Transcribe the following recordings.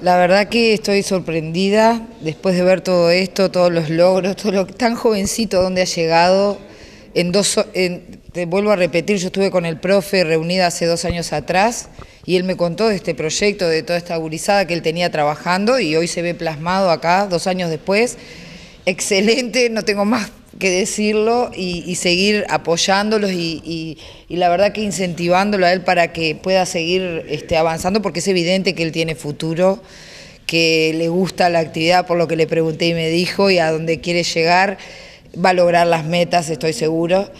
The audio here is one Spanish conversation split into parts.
La verdad que estoy sorprendida después de ver todo esto, todos los logros, todo lo tan jovencito donde ha llegado. En dos, te vuelvo a repetir, yo estuve con el profe reunida hace dos años atrás y él me contó de este proyecto, de toda esta gurizada que él tenía trabajando y hoy se ve plasmado acá dos años después. Excelente, no tengo más que decirlo y, seguir apoyándolos y, la verdad que incentivándolo a él para que pueda seguir este, avanzando porque es evidente que él tiene futuro, que le gusta la actividad por lo que le pregunté y me dijo y a dónde quiere llegar, va a lograr las metas, estoy seguro.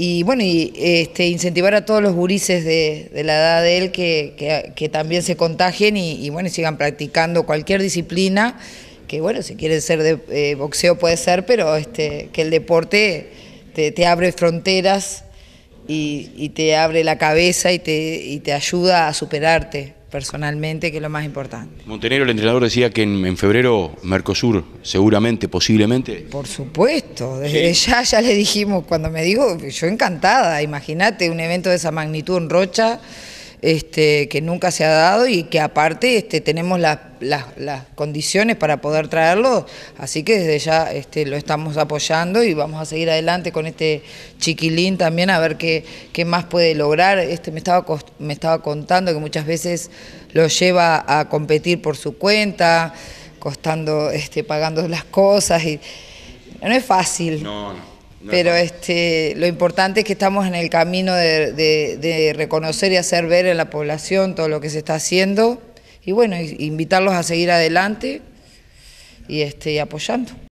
Y bueno, y este, incentivar a todos los gurises de, la edad de él que, también se contagien y, bueno, sigan practicando cualquier disciplina que bueno, si quieres ser de eh, boxeo puede ser, pero este, que el deporte te, abre fronteras y, te abre la cabeza y te, te ayuda a superarte personalmente, que es lo más importante. Montenegro, el entrenador, decía que en, febrero Mercosur, seguramente, posiblemente. Por supuesto, desde ya, ya le dijimos, cuando me dijo, yo encantada, imagínate un evento de esa magnitud en Rocha. Este, que nunca se ha dado y que aparte este, tenemos las, condiciones para poder traerlo, así que desde ya este, lo estamos apoyando y vamos a seguir adelante con este chiquilín también a ver qué, más puede lograr. Este, me, estaba, me estaba contando que muchas veces lo lleva a competir por su cuenta, costando, este, pagando las cosas y no es fácil. No, no pero este, lo importante es que estamos en el camino de, reconocer y hacer ver en la población todo lo que se está haciendo y bueno, invitarlos a seguir adelante y, este, apoyando.